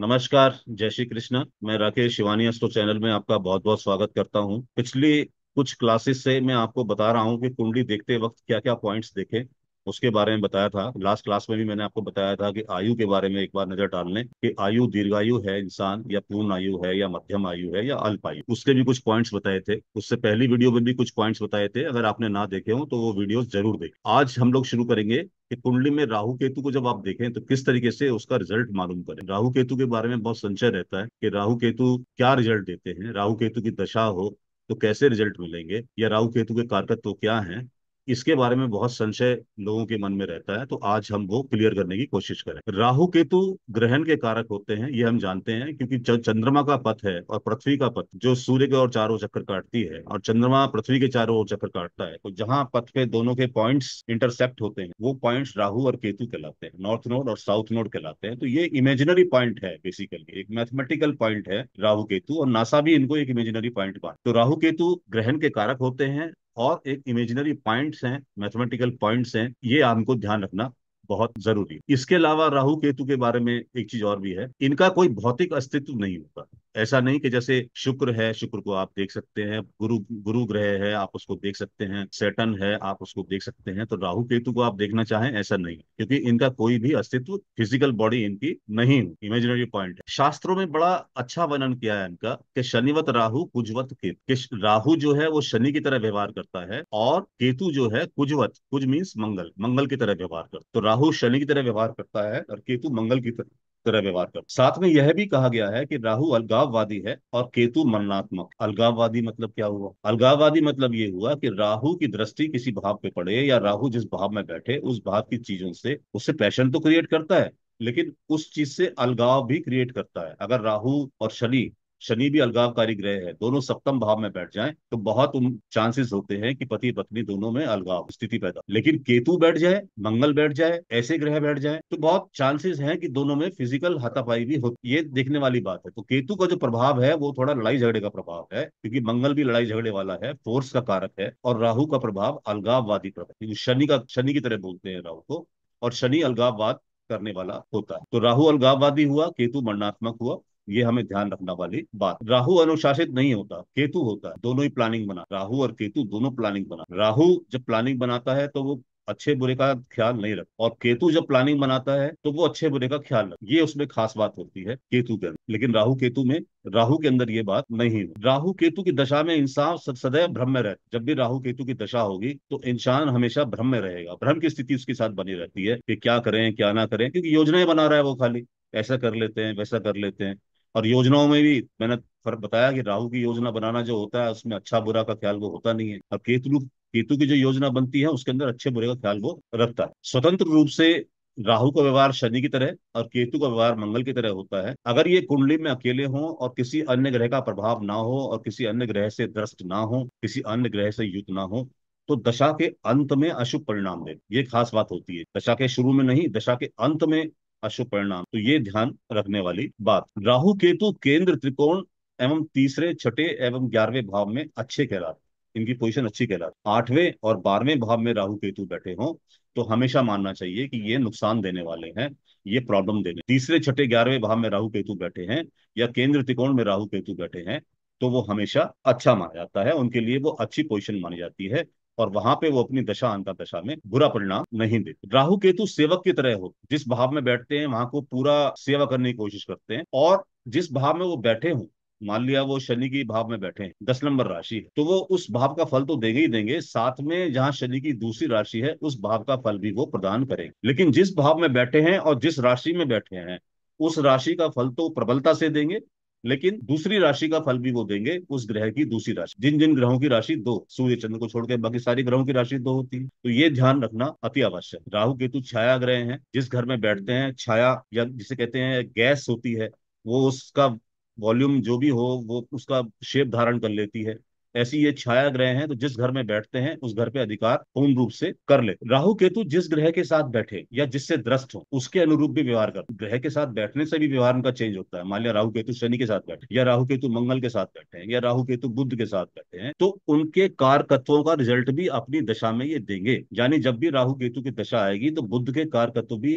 नमस्कार जय श्री कृष्ण मैं राकेश शिवानी अस्टो चैनल में आपका बहुत बहुत स्वागत करता हूँ पिछली कुछ क्लासेस से मैं आपको बता रहा हूँ कि कुंडली देखते वक्त क्या क्या पॉइंट्स देखें उसके बारे में बताया था लास्ट क्लास में भी मैंने आपको बताया था कि आयु के बारे में एक बार नजर डाल लें कि आयु दीर्घायु है इंसान या पूर्ण आयु है या मध्यम आयु है या अल्प आयु उसके भी कुछ पॉइंट्स बताए थे उससे पहली वीडियो में भी कुछ पॉइंट्स बताए थे अगर आपने ना देखे हो तो वो वीडियो जरूर देखें आज हम लोग शुरू करेंगे कि कुंडली में राहु केतु को जब आप देखें तो किस तरीके से उसका रिजल्ट मालूम करें राहु केतु के बारे में बहुत संचय रहता है कि राहु केतु क्या रिजल्ट देते हैं राहु केतु की दशा हो तो कैसे रिजल्ट मिलेंगे या राहु केतु के कारकत्व तो क्या हैं इसके बारे में बहुत संशय लोगों के मन में रहता है तो आज हम वो क्लियर करने की कोशिश करें राहु केतु ग्रहण के कारक होते हैं ये हम जानते हैं क्योंकि चंद्रमा का पथ है और पृथ्वी का पथ जो सूर्य के और चारों चक्कर काटती है और चंद्रमा पृथ्वी के चारों ओर चक्कर काटता है तो जहाँ पथ पे दोनों के पॉइंट्स इंटरसेप्ट होते हैं वो पॉइंट्स राहु और केतु कहलाते हैं नॉर्थ नोड और साउथ नोड कहलाते हैं तो ये इमेजिनरी पॉइंट है बेसिकली एक मैथमेटिकल पॉइंट है राहु केतु और नासा भी इनको एक इमेजिनरी पॉइंट मान तो राहु केतु ग्रहण के कारक होते हैं और एक इमेजिनरी पॉइंट्स हैं मैथमेटिकल पॉइंट्स हैं ये हमको ध्यान रखना बहुत जरूरी इसके अलावा राहु केतु के बारे में एक चीज और भी है इनका कोई भौतिक अस्तित्व नहीं होता ऐसा नहीं कि जैसे शुक्र है शुक्र को आप देख सकते हैं गुरु गुरु ग्रह है आप उसको देख सकते हैं सेटन है आप उसको देख सकते हैं तो राहु केतु को आप देखना चाहें ऐसा नहीं क्योंकि इनका कोई भी अस्तित्व फिजिकल बॉडी इनकी नहीं इमेजिनरी पॉइंट है शास्त्रों में बड़ा अच्छा वर्णन किया है इनका कि शनिवत राहु कुजवत केतु राहु जो है वो शनि की तरह व्यवहार करता है और केतु जो है कुजवत कुज मीन्स मंगल मंगल की तरह व्यवहार करता तो राहु शनि की तरह व्यवहार करता है और केतु मंगल की तरह तरह व्यवहार करता साथ में यह भी कहा गया है कि राहु अलगाववादी है और केतु मरणात्मक अलगाववादी मतलब क्या हुआ अलगाववादी मतलब ये हुआ कि राहु की दृष्टि किसी भाव पे पड़े या राहु जिस भाव में बैठे उस भाव की चीजों से उससे पैशन तो क्रिएट करता है लेकिन उस चीज से अलगाव भी क्रिएट करता है अगर राहु और शनि शनि भी अलगावकारी ग्रह है दोनों सप्तम भाव में बैठ जाएं तो बहुत चांसेस होते हैं कि पति पत्नी दोनों में अलगाव स्थिति पैदा लेकिन केतु बैठ जाए मंगल बैठ जाए ऐसे ग्रह बैठ जाए तो बहुत चांसेस हैं कि दोनों में फिजिकल हाथापाई भी होती ये देखने वाली बात है तो केतु का जो प्रभाव है वो थोड़ा लड़ाई झगड़े का प्रभाव है क्योंकि मंगल भी लड़ाई झगड़े वाला है फोर्स का कारक है और राहु का प्रभाव अलगाववादी प्रभाव शनि का शनि की तरह बोलते हैं राहु को और शनि अलगाववाद करने वाला होता है तो राहु अलगाववादी हुआ केतु मरणात्मक हुआ ये हमें ध्यान रखना वाली बात राहु अनुशासित नहीं होता केतु होता है दोनों ही प्लानिंग बना राहु और केतु दोनों प्लानिंग बना राहु जब प्लानिंग बनाता है तो वो अच्छे बुरे का ख्याल नहीं रखता और केतु जब प्लानिंग बनाता है तो वो अच्छे बुरे का ख्याल रखता ये उसमें खास बात होती है केतु के अंदर लेकिन राहु केतु में राहु के अंदर ये बात नहीं है राहु केतु की दशा में इंसान सदैव भ्रम में रहता जब भी राहु केतु की दशा होगी तो इंसान हमेशा भ्रम में रहेगा भ्रम की स्थिति उसके साथ बनी रहती है कि क्या करें क्या ना करें क्योंकि योजनाएं बना रहा है वो खाली ऐसा कर लेते हैं वैसा कर लेते हैं और योजनाओं में भी मैंने फर्क बताया कि राहु की योजना बनाना जो होता है उसमें अच्छा बुरा का ख्याल वो होता नहीं है अब केतु केतु की जो योजना बनती है उसके अंदर अच्छे बुरे का ख्याल वो रखता है स्वतंत्र रूप से राहु का व्यवहार शनि की तरह और केतु का व्यवहार मंगल की तरह होता है अगर ये कुंडली में अकेले हो और किसी अन्य ग्रह का प्रभाव ना हो और किसी अन्य ग्रह से दृष्ट ना हो किसी अन्य ग्रह से युक्त ना हो तो दशा के अंत में अशुभ परिणाम दे ये खास बात होती है दशा के शुरू में नहीं दशा के अंत में अशुभ परिणाम तो ये ध्यान रखने वाली बात राहु केतु केंद्र त्रिकोण एवं तीसरे छठे एवं ग्यारहवें भाव में अच्छे कहलाते इनकी पोजीशन अच्छी कहलाती आठवें और बारहवें भाव में राहु केतु बैठे हों तो हमेशा मानना चाहिए कि ये नुकसान देने वाले हैं ये प्रॉब्लम देने तीसरे छठे ग्यारहवें भाव में राहु केतु बैठे हैं या केंद्र त्रिकोण में राहु केतु बैठे हैं तो वो हमेशा अच्छा माना जाता है उनके लिए वो अच्छी पोजिशन मानी जाती है और वहां पे वो अपनी दशा अंतर दशा में बुरा परिणाम नहीं देते राहु केतु सेवक की तरह हो जिस भाव में बैठते हैं वहां को पूरा सेवा करने की कोशिश करते हैं और जिस भाव में वो बैठे हों मान लिया वो शनि की भाव में बैठे हैं दस नंबर राशि है तो वो उस भाव का फल तो देंगे ही देंगे साथ में जहाँ शनि की दूसरी राशि है उस भाव का फल भी वो प्रदान करेंगे लेकिन जिस भाव में बैठे हैं और जिस राशि में बैठे हैं उस राशि का फल तो प्रबलता से देंगे लेकिन दूसरी राशि का फल भी वो देंगे उस ग्रह की दूसरी राशि जिन जिन ग्रहों की राशि दो सूर्य चंद्र को छोड़कर बाकी सारी ग्रहों की राशि दो होती है तो ये ध्यान रखना अति आवश्यक राहु केतु छाया ग्रह है जिस घर में बैठते हैं छाया या जिसे कहते हैं गैस होती है वो उसका वॉल्यूम जो भी हो वो उसका शेप धारण कर लेती है ऐसी ये छाया ग्रह हैं तो जिस घर में बैठते हैं उस घर पे अधिकार पूर्ण रूप से कर ले राहु केतु जिस ग्रह के साथ बैठे या जिससे द्रस्त हो उसके अनुरूप भी व्यवहार कर ग्रह के साथ बैठने से भी व्यवहार उनका चेंज होता है मान लिया राहु केतु शनि के साथ बैठे या राहु केतु मंगल के साथ बैठे हैं या राहु केतु बुद्ध के साथ बैठे हैं तो उनके कारकत्वों का रिजल्ट भी अपनी दशा में ये देंगे यानी जब भी राहु केतु की दशा आएगी तो बुद्ध के कारकत्व भी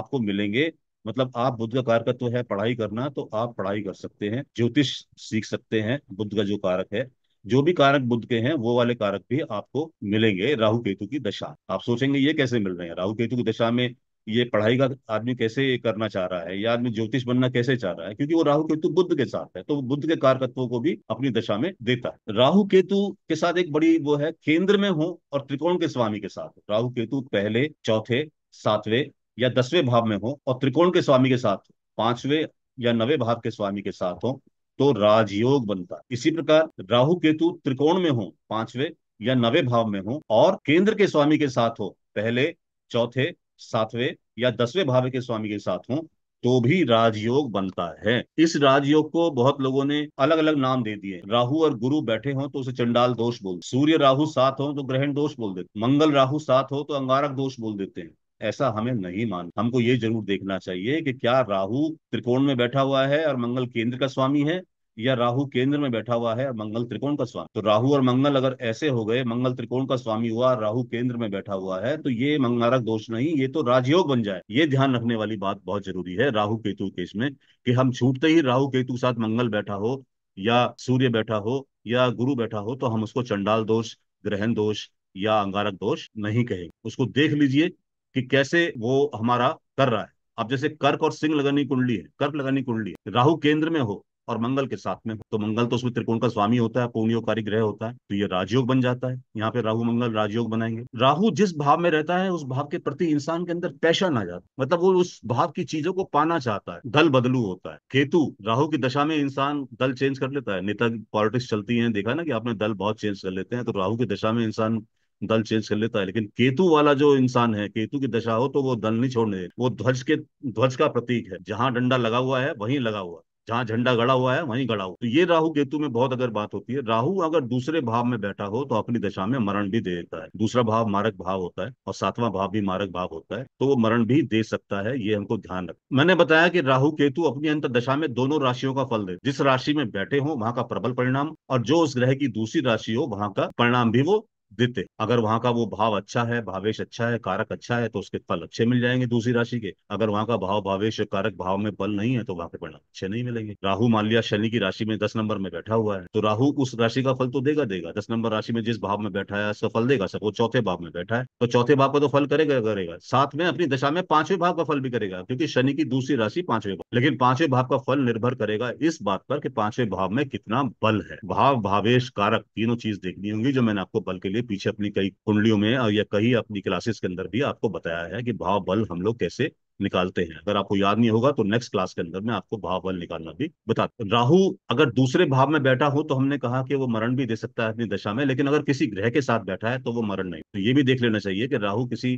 आपको मिलेंगे मतलब आप बुद्ध का कारकत्व है पढ़ाई करना तो आप पढ़ाई कर सकते हैं ज्योतिष सीख सकते हैं बुद्ध का जो कारक है जो भी कारक बुद्ध के हैं वो वाले कारक भी आपको मिलेंगे राहु केतु की दशा आप सोचेंगे ये कैसे मिल रहे हैं राहु केतु की दशा में ये पढ़ाई का आदमी कैसे करना चाह रहा है या आदमी ज्योतिष बनना कैसे चाह रहा है क्योंकि वो राहु केतु बुद्ध के साथ है तो बुद्ध के कारकत्वों को भी अपनी दशा में देता है राहु केतु के साथ एक बड़ी वो है केंद्र में हो और त्रिकोण के स्वामी के साथ राहु केतु पहले चौथे सातवें या दसवें भाव में हो और त्रिकोण के स्वामी के साथ पांचवें या नवे भाव के स्वामी के साथ हो तो राजयोग बनता है इसी प्रकार राहु केतु त्रिकोण में हो पांचवे या नवे भाव में हो और केंद्र के स्वामी के साथ हो पहले चौथे सातवें या दसवें भाव के स्वामी के साथ हो तो भी राजयोग बनता है इस राजयोग को बहुत लोगों ने अलग अलग नाम दे दिए राहु और गुरु बैठे हो तो उसे चंडाल दोष बोल सूर्य राहु साथ हो तो ग्रहण दोष बोल देते मंगल राहु साथ हो तो अंगारक दोष बोल देते हैं ऐसा हमें नहीं मान हमको ये जरूर देखना चाहिए कि क्या राहु त्रिकोण में बैठा हुआ है और मंगल केंद्र का स्वामी है या राहु केंद्र में बैठा हुआ है और मंगल त्रिकोण का स्वामी तो राहु और मंगल अगर ऐसे हो गए मंगल त्रिकोण का स्वामी हुआ राहु केंद्र में बैठा हुआ है तो ये मंगलारक दोष नहीं ये तो राजयोग बन जाए ये ध्यान रखने वाली बात बहुत जरूरी है राहु केतु केस में कि हम छूटते ही राहु केतु के साथ मंगल बैठा हो या सूर्य बैठा हो या गुरु बैठा हो तो हम उसको चंडाल दोष ग्रहण दोष या अंगारक दोष नहीं कहेंगे उसको देख लीजिए कि कैसे वो हमारा कर रहा है अब जैसे कर्क और सिंह लगानी कुंडली है कर्क लगानी कुंडली है राहु केंद्र में हो और मंगल के साथ में हो तो मंगल तो उसमें त्रिकोण का स्वामी होता है पुण्योकारी ग्रह होता है तो ये राजयोग बन जाता है यहाँ पे राहु मंगल राजयोग बनाएंगे राहु जिस भाव में रहता है उस भाव के प्रति इंसान के अंदर पैशन आ जाता मतलब वो उस भाव की चीजों को पाना चाहता है दल बदलू होता है केतु राहु की दशा में इंसान दल चेंज कर लेता है नेता पॉलिटिक्स चलती है देखा ना कि आपने दल बहुत चेंज कर लेते हैं तो राहु की दशा में इंसान दल चेंज कर लेता है लेकिन केतु वाला जो इंसान है केतु की दशा हो तो वो दल नहीं छोड़ने दे वो ध्वज के ध्वज का प्रतीक है जहां डंडा लगा हुआ है वहीं लगा हुआ है जहां झंडा गड़ा हुआ है वहीं गड़ा हुआ तो ये राहु केतु में बहुत अगर बात होती है राहु अगर दूसरे भाव में बैठा हो तो अपनी दशा में मरण भी दे देता है दूसरा भाव मारक भाव होता है और सातवां भाव भी मारक भाव होता है तो वो मरण भी दे सकता है ये हमको ध्यान रख मैंने बताया कि राहु केतु अपनी अंतर दशा में दोनों राशियों का फल दे जिस राशि में बैठे हो वहां का प्रबल परिणाम और जो उस ग्रह की दूसरी राशि हो वहां का परिणाम भी वो देते अगर वहां का वो भाव अच्छा है भावेश अच्छा है कारक अच्छा है तो उसके फल अच्छे मिल जाएंगे दूसरी राशि के अगर वहां का भाव भावेश कारक भाव में बल नहीं है तो वहां के परिणाम अच्छे नहीं मिलेंगे राहु मान लिया शनि की राशि में दस नंबर में बैठा हुआ है तो राहु उस राशि का फल तो देगा देगा दस नंबर राशि में जिस भाव में बैठा है उसका फल देगा वो चौथे भाव में बैठा है तो चौथे भाव का तो फल करेगा करेगा साथ में अपनी दशा में पांचवें भाव का फल भी करेगा क्योंकि शनि की दूसरी राशि पांचवें भाव लेकिन पांचवें भाव का फल निर्भर करेगा इस बात पर कि पांचवें भाव में कितना बल है भाव भावेश कारक तीनों चीज देखनी होंगी जो मैंने आपको बल के लिए लिए पीछे अपनी कई कुंडलियों में और या कहीं अपनी क्लासेस के अंदर भी आपको बताया है कि भाव बल हम लोग कैसे निकालते हैं अगर आपको याद नहीं होगा तो नेक्स्ट क्लास के अंदर मैं आपको भाव बल निकालना भी बता राहु अगर दूसरे भाव में बैठा हो तो हमने कहा कि वो मरण भी दे सकता है अपनी दशा में लेकिन अगर किसी ग्रह के साथ बैठा है तो वो मरण नहीं तो ये भी देख लेना चाहिए कि राहु किसी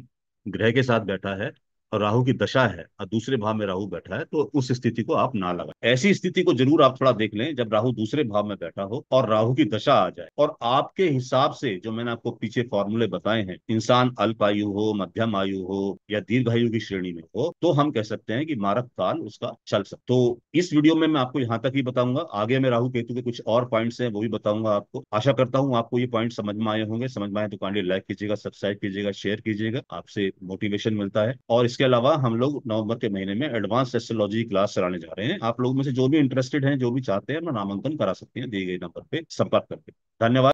ग्रह के साथ बैठा है राहु की दशा है और दूसरे भाव में राहु बैठा है तो उस स्थिति को आप ना लगा ऐसी स्थिति को जरूर आप थोड़ा देख लें जब राहु दूसरे भाव में बैठा हो और राहु की दशा आ जाए और आपके हिसाब से जो मैंने आपको पीछे फॉर्मूले बताए हैं इंसान अल्प आयु हो मध्यम आयु हो या दीर्घ आयु की श्रेणी में हो तो हम कह सकते हैं कि मारक काल उसका चल सकता तो इस वीडियो में मैं आपको यहाँ तक ही बताऊंगा आगे में राहु केतु के कुछ और पॉइंट है वो भी बताऊंगा आपको आशा करता हूँ आपको ये पॉइंट समझ में आए होंगे समझ में आए तो कांडे लाइक कीजिएगा सब्सक्राइब कीजिएगा शेयर कीजिएगा आपसे मोटिवेशन मिलता है और इसके अलावा हम लोग नवंबर के महीने में एडवांस एस्ट्रोलॉजी क्लास चलाने जा रहे हैं आप लोग में से जो भी इंटरेस्टेड हैं जो भी चाहते हैं अपना नामांकन करा सकते हैं दिए गए नंबर पे संपर्क करके धन्यवाद